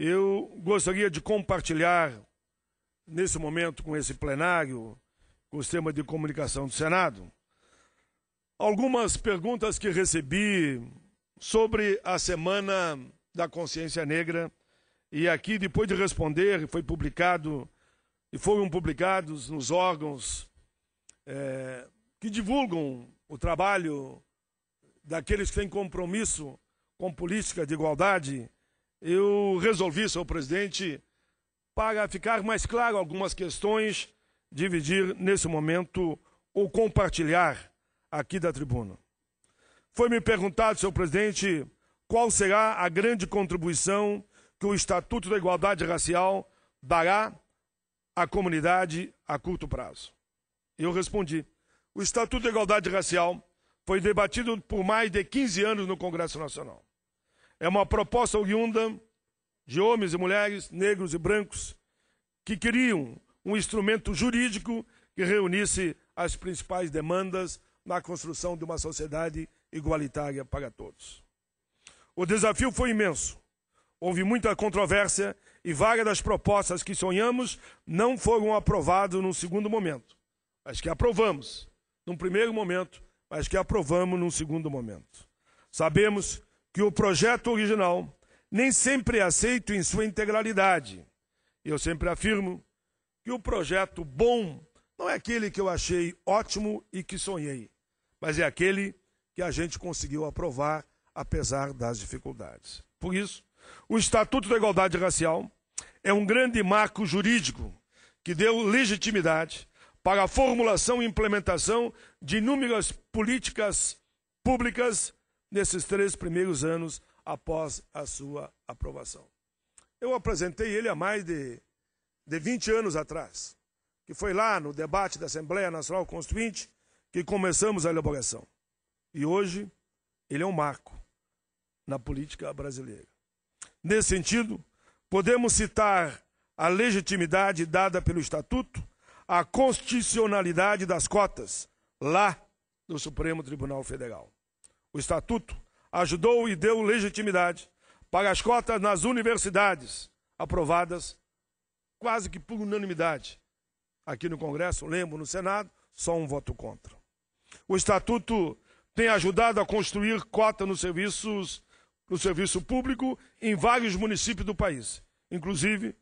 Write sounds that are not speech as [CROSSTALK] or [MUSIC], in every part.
Eu gostaria de compartilhar, nesse momento, com esse plenário, com o sistema de comunicação do Senado, algumas perguntas que recebi sobre a Semana da Consciência Negra. E aqui, depois de responder, foi publicado e foram publicados nos órgãos é, que divulgam o trabalho daqueles que têm compromisso com política de igualdade eu resolvi, senhor presidente, para ficar mais claro algumas questões, dividir nesse momento ou compartilhar aqui da tribuna. Foi-me perguntado, senhor presidente, qual será a grande contribuição que o Estatuto da Igualdade Racial dará à comunidade a curto prazo. Eu respondi: o Estatuto da Igualdade Racial foi debatido por mais de 15 anos no Congresso Nacional. É uma proposta oriunda de homens e mulheres, negros e brancos, que queriam um instrumento jurídico que reunisse as principais demandas na construção de uma sociedade igualitária para todos. O desafio foi imenso. Houve muita controvérsia e várias das propostas que sonhamos não foram aprovadas num segundo momento, mas que aprovamos num primeiro momento, mas que aprovamos num segundo momento. Sabemos que o projeto original nem sempre é aceito em sua integralidade. Eu sempre afirmo que o projeto bom não é aquele que eu achei ótimo e que sonhei, mas é aquele que a gente conseguiu aprovar apesar das dificuldades. Por isso, o Estatuto da Igualdade Racial é um grande marco jurídico que deu legitimidade para a formulação e implementação de inúmeras políticas públicas nesses três primeiros anos após a sua aprovação. Eu apresentei ele há mais de, de 20 anos atrás, que foi lá no debate da Assembleia Nacional Constituinte que começamos a elaboração. E hoje ele é um marco na política brasileira. Nesse sentido, podemos citar a legitimidade dada pelo Estatuto à constitucionalidade das cotas, lá no Supremo Tribunal Federal o estatuto, ajudou e deu legitimidade para as cotas nas universidades, aprovadas quase que por unanimidade. Aqui no Congresso, lembro, no Senado, só um voto contra. O estatuto tem ajudado a construir cota nos serviços no serviço público em vários municípios do país, inclusive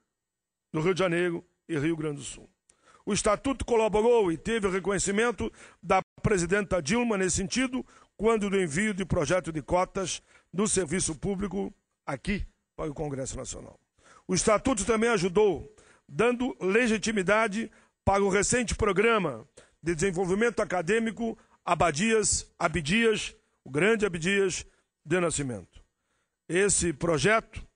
no Rio de Janeiro e Rio Grande do Sul. O estatuto colaborou e teve o reconhecimento da presidenta Dilma nesse sentido, quando do envio de projeto de cotas no serviço público aqui para o Congresso Nacional. O Estatuto também ajudou, dando legitimidade para o recente programa de desenvolvimento acadêmico Abadias, Abdias, o grande Abdias de Nascimento. Esse projeto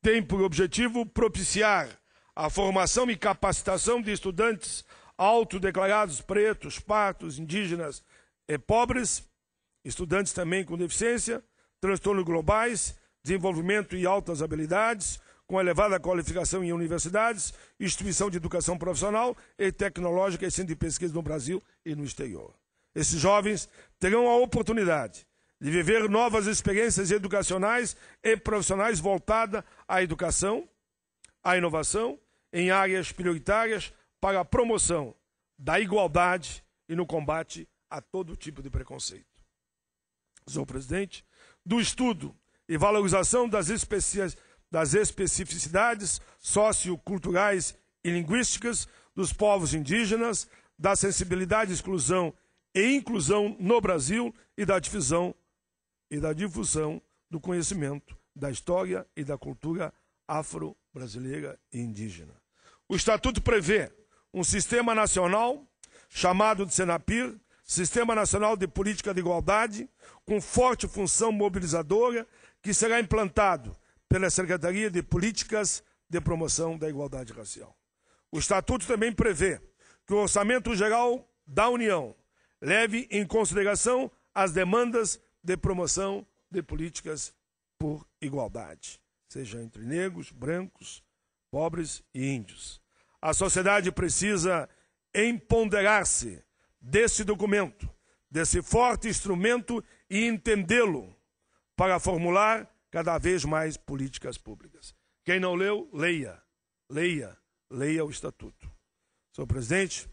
tem por objetivo propiciar a formação e capacitação de estudantes autodeclarados pretos, partos, indígenas e pobres estudantes também com deficiência, transtornos globais, desenvolvimento e altas habilidades, com elevada qualificação em universidades, instituição de educação profissional e tecnológica e centro de pesquisa no Brasil e no exterior. Esses jovens terão a oportunidade de viver novas experiências educacionais e profissionais voltadas à educação, à inovação, em áreas prioritárias para a promoção da igualdade e no combate a todo tipo de preconceito senhor presidente, do estudo e valorização das, especi das especificidades socioculturais e linguísticas dos povos indígenas, da sensibilidade, exclusão e inclusão no Brasil e da difusão e da difusão do conhecimento da história e da cultura afro-brasileira e indígena. O estatuto prevê um sistema nacional chamado de Senapir, Sistema Nacional de Política de Igualdade, com forte função mobilizadora, que será implantado pela Secretaria de Políticas de Promoção da Igualdade Racial. O Estatuto também prevê que o Orçamento Geral da União leve em consideração as demandas de promoção de políticas por igualdade, seja entre negros, brancos, pobres e índios. A sociedade precisa empoderar-se desse documento, desse forte instrumento e entendê-lo para formular cada vez mais políticas públicas. Quem não leu, leia, leia, leia o Estatuto. Senhor presidente,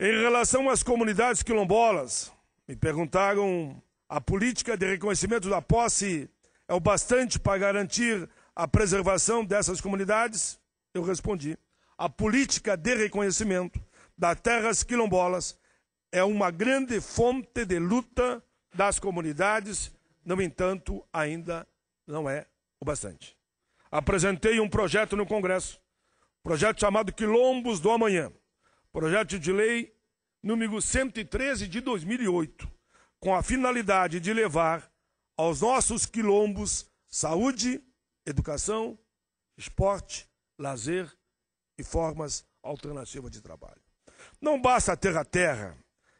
em relação às comunidades quilombolas, me perguntaram a política de reconhecimento da posse é o bastante para garantir a preservação dessas comunidades? Eu respondi. A política de reconhecimento das terras quilombolas é uma grande fonte de luta das comunidades, no entanto, ainda não é o bastante. Apresentei um projeto no Congresso, projeto chamado Quilombos do Amanhã, projeto de lei número 113 de 2008, com a finalidade de levar aos nossos quilombos saúde, educação, esporte, lazer e formas alternativas de trabalho. Não basta ter a terra,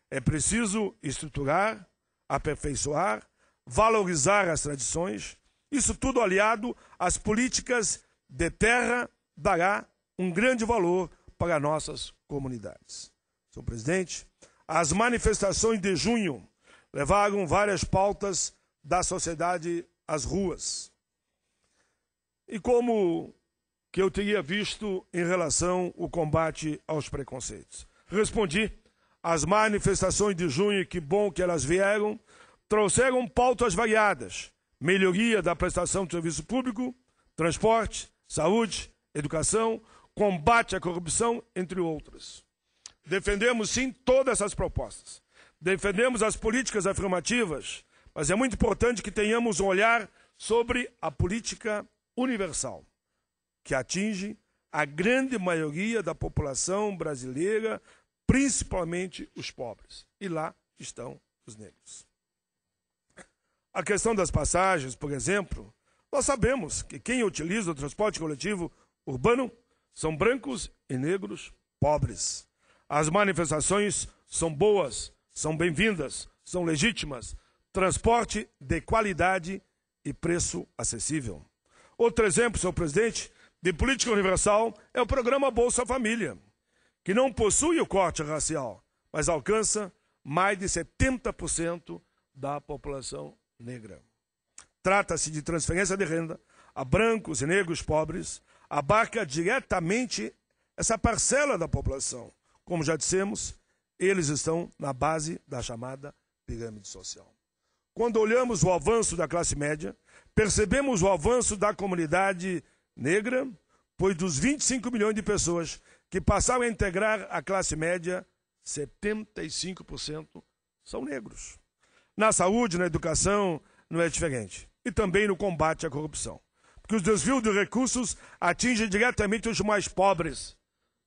é preciso estruturar, aperfeiçoar, valorizar as tradições. Isso tudo aliado às políticas de terra dará um grande valor para nossas comunidades. Senhor presidente, as manifestações de junho levaram várias pautas da sociedade às ruas. E como que eu teria visto em relação ao combate aos preconceitos? Respondi: as manifestações de junho, que bom que elas vieram, trouxeram pautas variadas: melhoria da prestação de serviço público, transporte, saúde, educação, combate à corrupção, entre outras. Defendemos sim todas essas propostas. Defendemos as políticas afirmativas, mas é muito importante que tenhamos um olhar sobre a política universal, que atinge a grande maioria da população brasileira principalmente os pobres. E lá estão os negros. A questão das passagens, por exemplo, nós sabemos que quem utiliza o transporte coletivo urbano são brancos e negros pobres. As manifestações são boas, são bem-vindas, são legítimas. Transporte de qualidade e preço acessível. Outro exemplo, senhor presidente, de política universal é o programa Bolsa Família que não possui o corte racial, mas alcança mais de 70% da população negra. Trata-se de transferência de renda a brancos e negros pobres, abarca diretamente essa parcela da população. Como já dissemos, eles estão na base da chamada pirâmide social. Quando olhamos o avanço da classe média, percebemos o avanço da comunidade negra pois dos 25 milhões de pessoas que passaram a integrar a classe média, 75% são negros. Na saúde, na educação, não é diferente. E também no combate à corrupção. Porque os desvios de recursos atingem diretamente os mais pobres.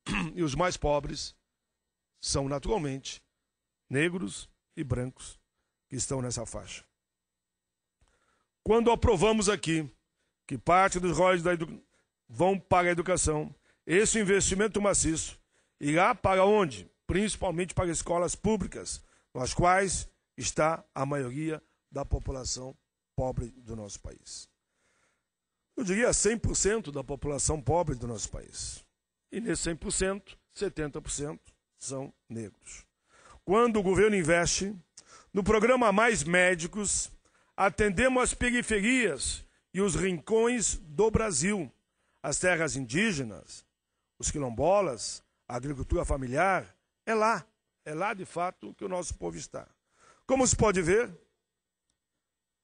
[CLEARS THROAT] E os mais pobres são, naturalmente, negros e brancos que estão nessa faixa. Quando aprovamos aqui que parte dos royalties da educação vão para a educação. Esse investimento maciço irá para onde? Principalmente para escolas públicas, nas quais está a maioria da população pobre do nosso país. Eu diria 100% da população pobre do nosso país. E nesse 100%, 70% são negros. Quando o governo investe no programa Mais Médicos, atendemos as periferias e os rincões do Brasil as terras indígenas, os quilombolas, a agricultura familiar, é lá, é lá de fato que o nosso povo está. Como se pode ver,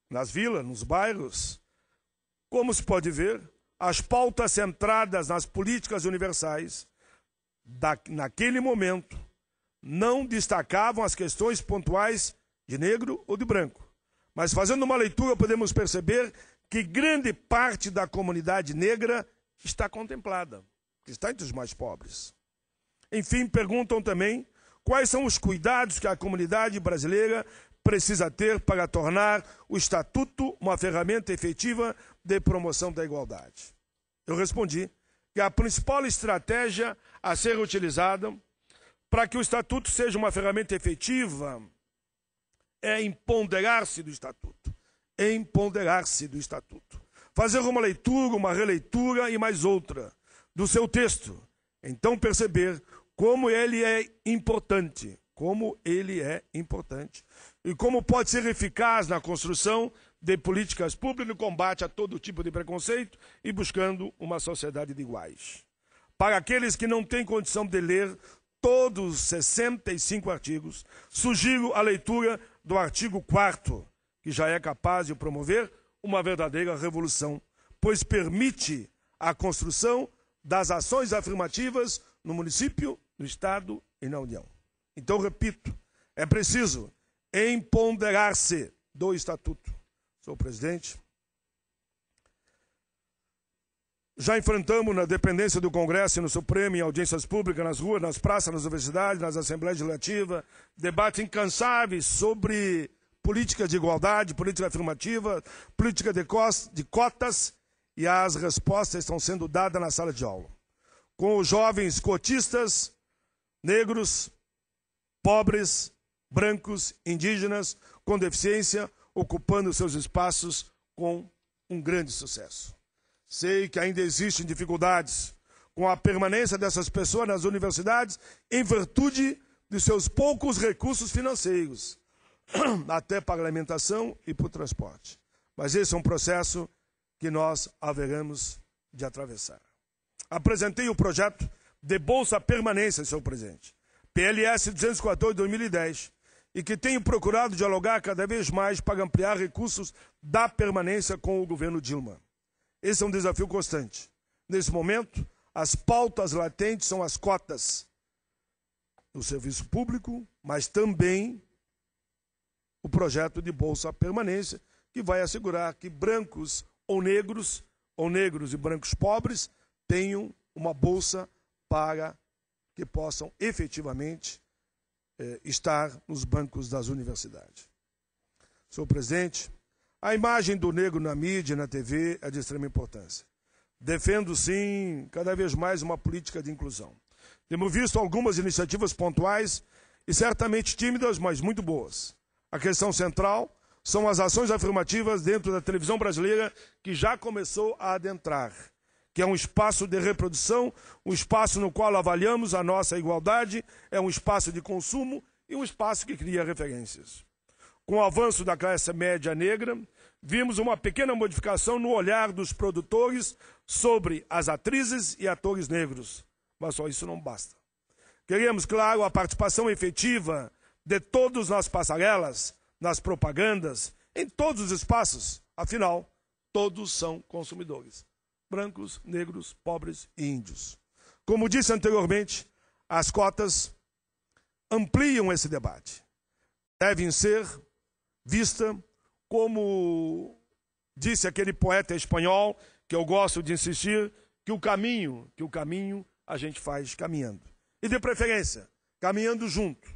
nas vilas, nos bairros, como se pode ver, as pautas centradas nas políticas universais, da, naquele momento, não destacavam as questões pontuais de negro ou de branco. Mas fazendo uma leitura, podemos perceber que grande parte da comunidade negra está contemplada, que está entre os mais pobres. Enfim, perguntam também quais são os cuidados que a comunidade brasileira precisa ter para tornar o Estatuto uma ferramenta efetiva de promoção da igualdade. Eu respondi que a principal estratégia a ser utilizada para que o Estatuto seja uma ferramenta efetiva é empoderar-se do Estatuto. Empoderar-se do Estatuto fazer uma leitura, uma releitura e mais outra do seu texto. Então perceber como ele é importante, como ele é importante e como pode ser eficaz na construção de políticas públicas no combate a todo tipo de preconceito e buscando uma sociedade de iguais. Para aqueles que não têm condição de ler todos os 65 artigos, sugiro a leitura do artigo 4 que já é capaz de promover uma verdadeira revolução, pois permite a construção das ações afirmativas no município, no Estado e na União. Então, repito, é preciso empoderar-se do Estatuto. Sou presidente. Já enfrentamos na dependência do Congresso e no Supremo, em audiências públicas, nas ruas, nas praças, nas universidades, nas assembleias legislativas, debates incansáveis sobre política de igualdade, política afirmativa, política de, de cotas, e as respostas estão sendo dadas na sala de aula. Com os jovens cotistas, negros, pobres, brancos, indígenas, com deficiência, ocupando seus espaços com um grande sucesso. Sei que ainda existem dificuldades com a permanência dessas pessoas nas universidades em virtude de seus poucos recursos financeiros. [CLEARS THROAT] até para a alimentação e para o transporte. Mas esse é um processo que nós haveremos de atravessar. Apresentei o projeto de Bolsa Permanência, senhor presidente, PLS 214-2010, e que tenho procurado dialogar cada vez mais para ampliar recursos da permanência com o governo Dilma. Esse é um desafio constante. Nesse momento, as pautas latentes são as cotas do serviço público, mas também o projeto de Bolsa Permanência, que vai assegurar que brancos ou negros, ou negros e brancos pobres, tenham uma bolsa para que possam efetivamente eh, estar nos bancos das universidades. Senhor presidente, a imagem do negro na mídia e na TV é de extrema importância. Defendo, sim, cada vez mais uma política de inclusão. Temos visto algumas iniciativas pontuais e certamente tímidas, mas muito boas. A questão central são as ações afirmativas dentro da televisão brasileira que já começou a adentrar, que é um espaço de reprodução, um espaço no qual avaliamos a nossa igualdade, é um espaço de consumo e um espaço que cria referências. Com o avanço da classe média negra, vimos uma pequena modificação no olhar dos produtores sobre as atrizes e atores negros, mas só isso não basta. Queremos, claro, a participação efetiva de todos nas passarelas, nas propagandas, em todos os espaços. Afinal, todos são consumidores: brancos, negros, pobres e índios. Como disse anteriormente, as cotas ampliam esse debate. Devem ser vista como disse aquele poeta espanhol que eu gosto de insistir que o caminho, que o caminho a gente faz caminhando. E de preferência, caminhando junto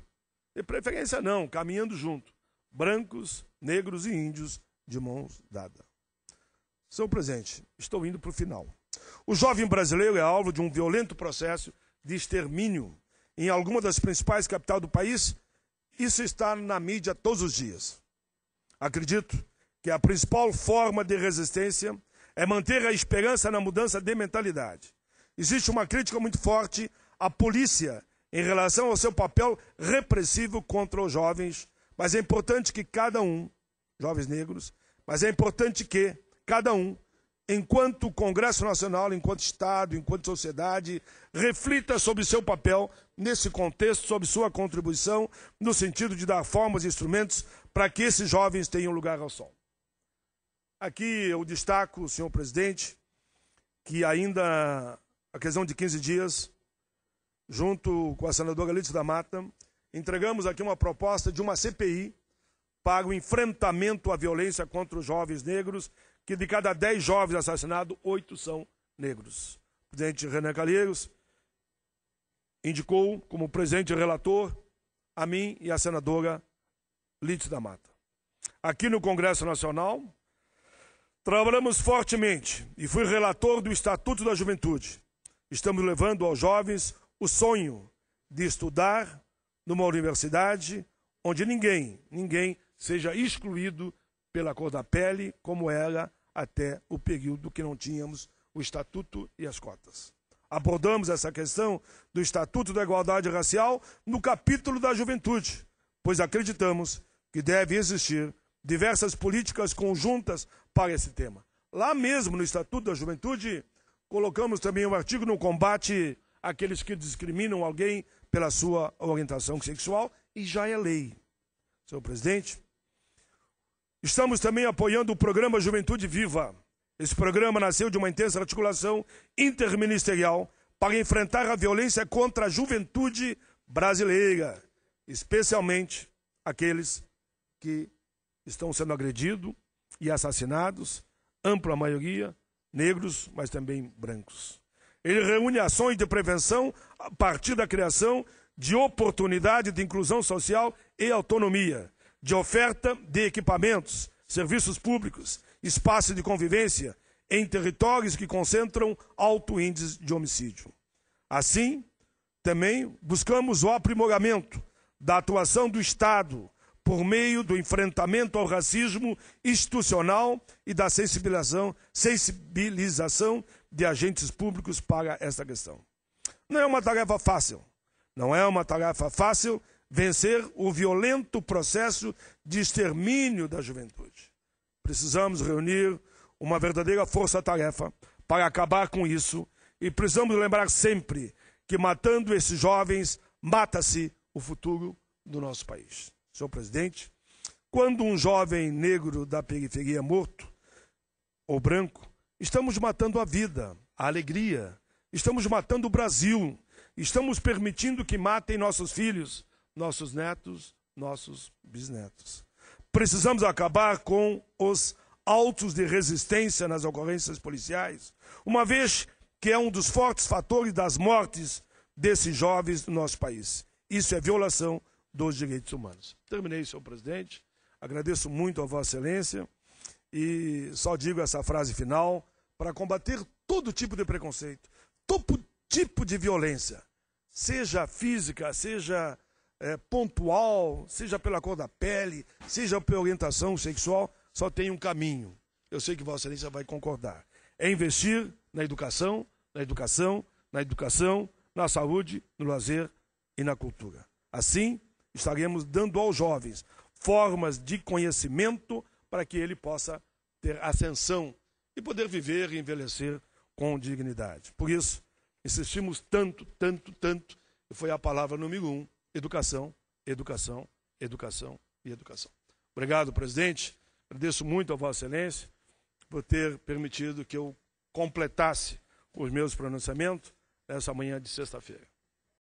de preferência, não, caminhando junto. Brancos, negros e índios de mãos dadas. Seu presente, estou indo para o final. O jovem brasileiro é alvo de um violento processo de extermínio em alguma das principais capitais do país. Isso está na mídia todos os dias. Acredito que a principal forma de resistência é manter a esperança na mudança de mentalidade. Existe uma crítica muito forte à polícia em relação ao seu papel repressivo contra os jovens, mas é importante que cada um, jovens negros, mas é importante que cada um, enquanto Congresso Nacional, enquanto Estado, enquanto sociedade, reflita sobre seu papel nesse contexto, sobre sua contribuição, no sentido de dar formas e instrumentos para que esses jovens tenham lugar ao sol. Aqui eu destaco, senhor presidente, que ainda a questão de 15 dias junto com a senadora Galite da Mata, entregamos aqui uma proposta de uma CPI para o enfrentamento à violência contra os jovens negros, que de cada dez jovens assassinados, oito são negros. O presidente Renan Calheiros indicou como presidente relator a mim e a senadora Litz da Mata. Aqui no Congresso Nacional, trabalhamos fortemente e fui relator do Estatuto da Juventude. Estamos levando aos jovens o sonho de estudar numa universidade onde ninguém, ninguém seja excluído pela cor da pele, como era até o período que não tínhamos o estatuto e as cotas. Abordamos essa questão do Estatuto da Igualdade Racial no capítulo da juventude, pois acreditamos que deve existir diversas políticas conjuntas para esse tema. Lá mesmo no Estatuto da Juventude, colocamos também um artigo no combate aqueles que discriminam alguém pela sua orientação sexual, e já é lei. Senhor presidente, estamos também apoiando o programa Juventude Viva. Esse programa nasceu de uma intensa articulação interministerial para enfrentar a violência contra a juventude brasileira, especialmente aqueles que estão sendo agredidos e assassinados, ampla maioria, negros, mas também brancos. Ele reúne ações de prevenção a partir da criação de oportunidade de inclusão social e autonomia, de oferta de equipamentos, serviços públicos, espaço de convivência em territórios que concentram alto índice de homicídio. Assim, também buscamos o aprimoramento da atuação do Estado por meio do enfrentamento ao racismo institucional e da sensibilização, sensibilização de agentes públicos para esta questão. Não é uma tarefa fácil. Não é uma tarefa fácil vencer o violento processo de extermínio da juventude. Precisamos reunir uma verdadeira força-tarefa para acabar com isso e precisamos lembrar sempre que matando esses jovens, mata-se o futuro do nosso país. Senhor presidente, quando um jovem negro da periferia é morto, ou branco, Estamos matando a vida, a alegria. Estamos matando o Brasil. Estamos permitindo que matem nossos filhos, nossos netos, nossos bisnetos. Precisamos acabar com os altos de resistência nas ocorrências policiais, uma vez que é um dos fortes fatores das mortes desses jovens no nosso país. Isso é violação dos direitos humanos. Terminei, senhor presidente. Agradeço muito a Vossa Excelência e só digo essa frase final para combater todo tipo de preconceito, todo tipo de violência, seja física, seja é, pontual, seja pela cor da pele, seja pela orientação sexual, só tem um caminho. Eu sei que Vossa Excelência vai concordar. É investir na educação, na educação, na educação, na saúde, no lazer e na cultura. Assim, estaremos dando aos jovens formas de conhecimento para que ele possa ter ascensão e poder viver e envelhecer com dignidade. Por isso, insistimos tanto, tanto, tanto, e foi a palavra número um: educação, educação, educação e educação. Obrigado, presidente. Agradeço muito a Vossa Excelência por ter permitido que eu completasse os meus pronunciamentos nessa manhã de sexta-feira.